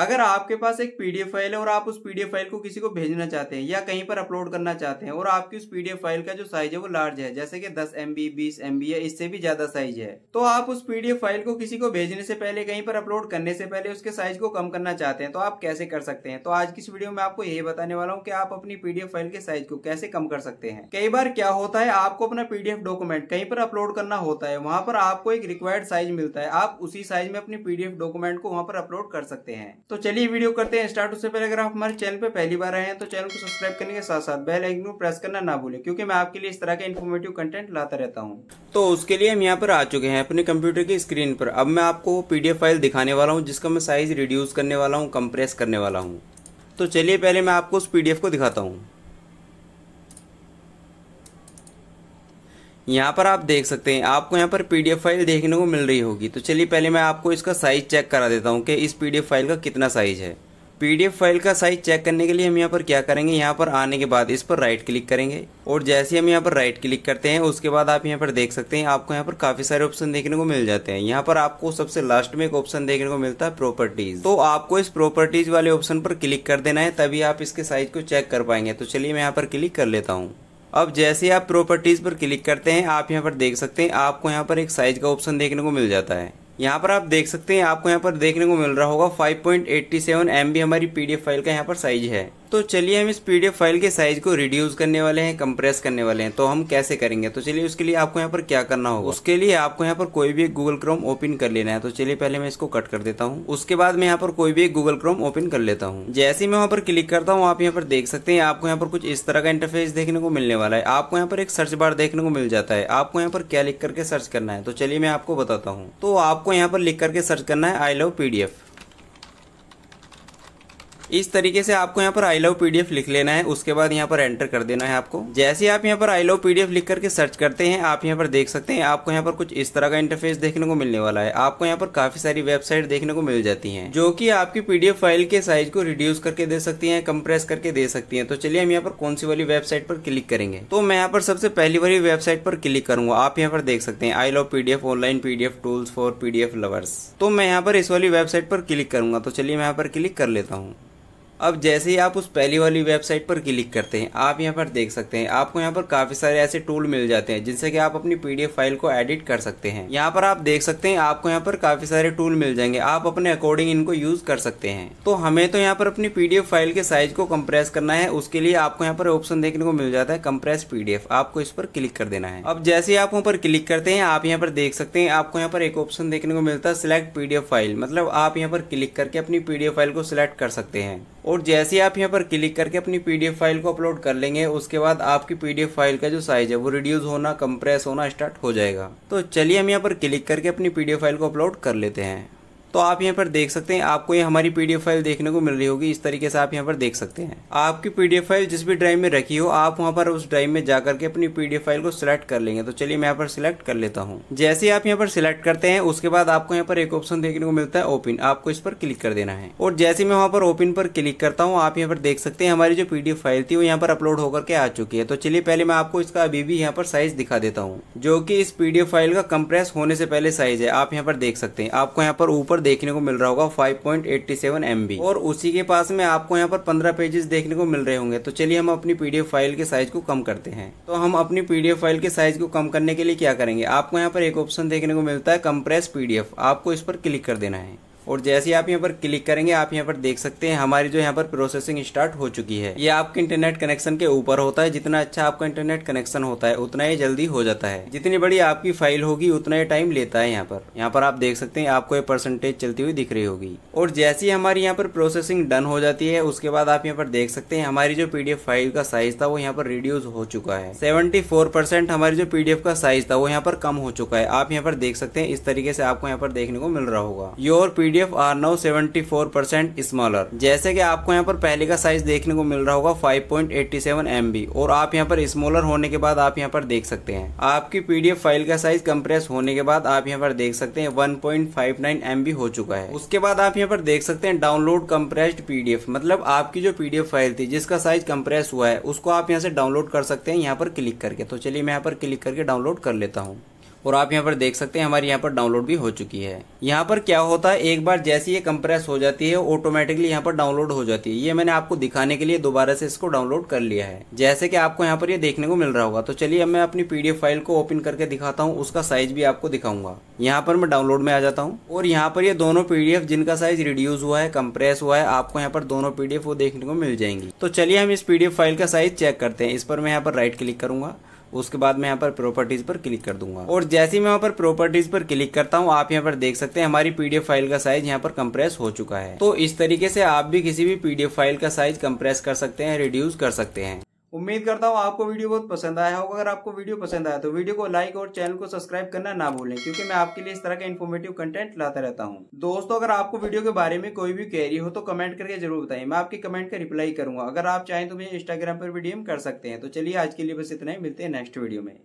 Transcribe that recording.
अगर आपके पास एक पीडीएफ फाइल है और आप उस पीडीएफ फाइल को किसी को भेजना चाहते हैं या कहीं पर अपलोड करना चाहते हैं और आपकी उस पीडीएफ फाइल का जो साइज है वो लार्ज है जैसे कि 10 एम बी बीस एम बी है इससे भी ज्यादा साइज है तो आप उस पीडीएफ फाइल को किसी को भेजने से पहले कहीं पर अपलोड करने से पहले उसके साइज को कम करना चाहते हैं तो आप कैसे कर सकते हैं तो आज की इस वीडियो में आपको यही बताने वाला हूँ की आप अपनी पीडीएफ फाइल के साइज को कैसे कम कर सकते हैं कई बार क्या होता है आपको अपना पीडीएफ डॉक्यूमेंट कहीं पर अपलोड करना होता है वहाँ पर आपको एक रिक्वायर्ड साइज मिलता है आप उसी साइज में अपनी पीडीएफ डॉक्यूमेंट को वहाँ पर अपलोड कर सकते हैं तो चलिए वीडियो करते हैं स्टार्ट उससे पहले अगर आप हमारे चैनल पर पहली बार आए हैं तो चैनल को सब्सक्राइब करने के साथ साथ बेल आइकन को प्रेस करना ना भूलें क्योंकि मैं आपके लिए इस तरह के इन्फॉर्मेटिव कंटेंट लाता रहता हूँ तो उसके लिए हम यहाँ पर आ चुके हैं अपने कंप्यूटर की स्क्रीन पर अब मैं आपको पीडीएफ फाइल दिखाने वाला हूँ जिसका मैं साइज रिड्यूस करने वाला हूँ कंप्रेस करने वाला हूँ तो चलिए पहले मैं आपको उस पीडीएफ को दिखाता हूँ यहाँ पर आप देख सकते हैं आपको यहाँ पर पीडीएफ फाइल देखने को मिल रही होगी तो चलिए पहले मैं आपको इसका साइज चेक करा देता हूँ कि इस पीडीएफ फाइल का कितना साइज है पीडीएफ फाइल का साइज चेक करने के लिए हम यहाँ पर क्या करेंगे यहाँ पर आने के बाद इस पर राइट क्लिक करेंगे और जैसे हम यहाँ पर राइट क्लिक करते हैं उसके बाद आप यहाँ पर देख सकते हैं आपको यहाँ पर काफी सारे ऑप्शन देखने को मिल जाते हैं यहाँ पर आपको सबसे लास्ट में एक ऑप्शन देखने को मिलता है प्रॉपर्टीज तो आपको इस प्रॉपर्टीज वाले ऑप्शन पर क्लिक कर देना है तभी आप इसके साइज को चेक कर पाएंगे तो चलिए मैं यहाँ पर क्लिक कर लेता हूँ अब जैसे आप प्रॉपर्टीज़ पर क्लिक करते हैं आप यहाँ पर देख सकते हैं आपको यहाँ पर एक साइज़ का ऑप्शन देखने को मिल जाता है यहाँ पर आप देख सकते हैं आपको यहाँ पर देखने को मिल रहा होगा 5.87 पॉइंट हमारी पीडीएफ फाइल का यहाँ पर साइज है तो चलिए हम इस पीडीएफ फाइल के साइज को रिड्यूस करने वाले हैं कंप्रेस करने वाले हैं तो हम कैसे करेंगे तो चलिए उसके लिए आपको यहाँ पर क्या करना होगा उसके लिए आपको यहाँ पर कोई भी गूगल क्रोम ओपन कर लेना है तो चलिए पहले मैं इसको कट कर देता हूँ उसके बाद मैं यहाँ पर कोई भी गूगल क्रोम ओपन कर लेता हूँ जैसे मैं वहाँ पर क्लिक करता हूँ आप यहाँ पर देख सकते हैं आपको यहाँ पर कुछ इस तरह का इंटरफेस देखने को मिलने वाला है आपको यहाँ पर एक सर्च बार देखने को मिल जाता है आपको यहाँ पर क्या लिख करके सर्च करना है तो चलिए मैं आपको बताता हूँ तो आपको यहाँ पर लिख करके सर्च करना है आई लव पीडीएफ इस तरीके से आपको यहाँ पर आई लव पीडीएफ लिख लेना है उसके बाद यहाँ पर एंटर कर देना है आपको जैसे आप यहाँ पर आई लव पीडीएफ लिख करके सर्च करते हैं आप यहाँ पर देख सकते हैं आपको यहाँ पर कुछ इस तरह का इंटरफेस देखने को मिलने वाला है आपको यहाँ पर काफी सारी वेबसाइट देखने को मिल जाती है जो की आपकी पीडीएफ फाइल के साइज को रिड्यूस करके दे सकती है कंप्रेस करके दे सकती है तो चलिए हम यहाँ पर कौन सी वाली वेबसाइट पर क्लिक करेंगे तो मैं यहाँ पर सबसे पहली वाली वेबसाइट पर क्लिक करूंगा आप यहाँ पर देख सकते हैं I love PDF online PDF tools for PDF lovers तो मैं यहाँ पर इस वाली वेबसाइट पर क्लिक करूंगा तो चलिए मैं यहाँ पर क्लिक कर लेता हूँ अब जैसे ही आप उस पहली वाली वेबसाइट पर क्लिक करते हैं आप यहाँ पर देख सकते हैं आपको यहाँ पर काफी सारे ऐसे टूल मिल जाते हैं जिनसे कि आप अपनी पीडीएफ फाइल को एडिट कर सकते हैं यहाँ पर आप देख सकते हैं आपको यहाँ पर काफी सारे टूल मिल जाएंगे आप अपने अकॉर्डिंग इनको यूज कर सकते हैं तो हमें तो यहाँ पर अपनी पीडीएफ फाइल के साइज को कम्प्रेस करना है उसके लिए आपको यहाँ पर ऑप्शन देखने को मिल जाता है कंप्रेस पीडीएफ आपको इस पर क्लिक कर देना है अब जैसे ही आप वहाँ पर क्लिक करते हैं आप यहाँ पर देख सकते हैं आपको यहाँ पर एक ऑप्शन देखने को मिलता है सिलेक्ट पीडीएफ फाइल मतलब आप यहाँ पर क्लिक करके अपनी पीडीएफ फाइल को सिलेक्ट कर सकते हैं और जैसे आप यहाँ पर क्लिक करके अपनी पीडीएफ फाइल को अपलोड कर लेंगे उसके बाद आपकी पीडीएफ फाइल का जो साइज है वो रिड्यूस होना कंप्रेस होना स्टार्ट हो जाएगा तो चलिए हम यहाँ पर क्लिक करके अपनी पीडीएफ फाइल को अपलोड कर लेते हैं तो आप यहाँ पर देख सकते हैं आपको ये हमारी पी फाइल देखने को मिल रही होगी इस तरीके से आप यहाँ पर देख सकते हैं आपकी पीडीएफ फाइल जिस भी ड्राइव में रखी हो आप वहाँ पर उस ड्राइव में जाकर के अपनी पीडीएफ फाइल को सिलेक्ट कर लेंगे तो चलिए मैं यहाँ पर सिलेक्ट कर लेता हूँ जैसे आप यहाँ पर सिलेक्ट करते हैं उसके बाद आपको यहाँ पर एक ऑप्शन देखने को मिलता है ओपन आपको इस पर क्लिक कर देना है और जैसे मैं वहाँ पर ओपन पर क्लिक करता हूँ आप यहाँ पर देख सकते हैं हमारी जो पीडीएफ फाइल थी वो यहाँ पर अपलोड होकर के आ चुकी है तो चलिए पहले मैं आपको इसका अभी भी यहाँ पर साइज दिखा देता हूँ जो की इस पीडीएफ फाइल का कम्प्रेस होने से पहले साइज है आप यहाँ पर देख सकते हैं आपको यहाँ पर ऊपर देखने को मिल रहा होगा 5.87 बी और उसी के पास में आपको यहाँ पर पंद्रह पेजेस देखने को मिल रहे होंगे तो चलिए हम अपनी पीडीएफ फाइल के साइज को कम करते हैं तो हम अपनी पीडीएफ फाइल के साइज को कम करने के लिए क्या करेंगे आपको यहाँ पर एक ऑप्शन देखने को मिलता है कम्प्रेस पीडीएफ आपको इस पर क्लिक कर देना है और जैसे ही आप यहाँ पर क्लिक करेंगे आप यहाँ पर देख सकते हैं हमारी जो यहाँ पर प्रोसेसिंग स्टार्ट हो चुकी है ये आपके इंटरनेट कनेक्शन के ऊपर होता है जितना अच्छा आपका इंटरनेट कनेक्शन होता है उतना ही जल्दी हो जाता है जितनी बड़ी आपकी फाइल होगी उतना ही टाइम लेता है यहाँ पर यहाँ पर आप देख सकते हैं आपको ये परसेंटेज चलती हुई दिख रही होगी और जैसी हमारी यहाँ पर प्रोसेसिंग डन हो जाती है उसके बाद आप यहाँ पर देख सकते हैं हमारी जो पीडीएफ फाइल का साइज था वो यहाँ पर रिड्यूस हो चुका है सेवेंटी हमारी जो पीडीएफ का साइज था वो यहाँ पर कम हो चुका है आप यहाँ पर देख सकते हैं इस तरीके से आपको यहाँ पर देखने को मिल रहा होगा your PDF are now 74 percent smaller जैसे कि आपको यहाँ पर पहले का साइज देखने को मिल रहा होगा 5.87 बी और आप यहाँ पर स्मॉलर होने के बाद आप यहाँ पर देख सकते हैं आपकी पीडीएफ फाइल का साइज कंप्रेस होने के बाद आप यहाँ पर देख सकते हैं एम बी हो चुका है उसके बाद आप यहाँ पर देख सकते हैं डाउनलोड कम्प्रेस पीडीएफ मतलब आपकी जो पीडीएफ फाइल थी जिसका साइज कम्प्रेस हुआ है उसको आप यहाँ से डाउनलोड कर सकते हैं यहाँ पर क्लिक करके तो चलिए मैं यहाँ पर क्लिक करके डाउनलोड कर लेता हूँ और आप यहाँ पर देख सकते हैं हमारी यहाँ पर डाउनलोड भी हो चुकी है यहाँ पर क्या होता है एक बार जैसे ये कंप्रेस हो जाती है ऑटोमेटिकली यहाँ पर डाउनलोड हो जाती है ये मैंने आपको दिखाने के लिए दोबारा से इसको डाउनलोड कर लिया है जैसे कि आपको यहाँ पर ये देखने को मिल रहा होगा तो चलिए अब मैं अपनी पीडीएफ फाइल को ओपन करके दिखाता हूँ उसका साइज भी आपको दिखाऊंगा यहाँ पर मैं डाउनलोड में आ जाता हूँ और यहाँ पर ये दोनों पीडीएफ जिनका साइज रिड्यूस हुआ है कम्प्रेस हुआ है आपको यहाँ पर दोनों पीडीएफ वो देखने को मिल जाएंगी तो चलिए हम इस पीडीएफ फाइल का साइज चेक करते हैं इस पर मैं यहाँ पर राइट क्लिक करूंगा उसके बाद मैं यहाँ पर प्रॉपर्टीज पर क्लिक कर दूंगा और जैसे मैं यहाँ पर प्रॉपर्टीज पर क्लिक करता हूँ आप यहाँ पर देख सकते हैं हमारी पीडीएफ फाइल का साइज यहाँ पर कंप्रेस हो चुका है तो इस तरीके से आप भी किसी भी पीडीएफ फाइल का साइज कंप्रेस कर सकते हैं रिड्यूस कर सकते हैं उम्मीद करता हूँ आपको वीडियो बहुत पसंद आया होगा अगर आपको वीडियो पसंद आया तो वीडियो को लाइक और चैनल को सब्सक्राइब करना ना भूलें क्योंकि मैं आपके लिए इस तरह का इन्फॉर्मेटिव कंटेंट लाता रहता हूँ दोस्तों अगर आपको वीडियो के बारे में कोई भी क्वेरी हो तो कमेंट करके जरूर बताइए मैं आपके कमेंट का रिप्लाई करूंगा अगर आप चाहें तो मुझे इंस्टाग्राम पर भी डीएम कर सकते हैं तो चलिए आज के लिए बस इतना ही मिलते हैं नेक्स्ट वीडियो में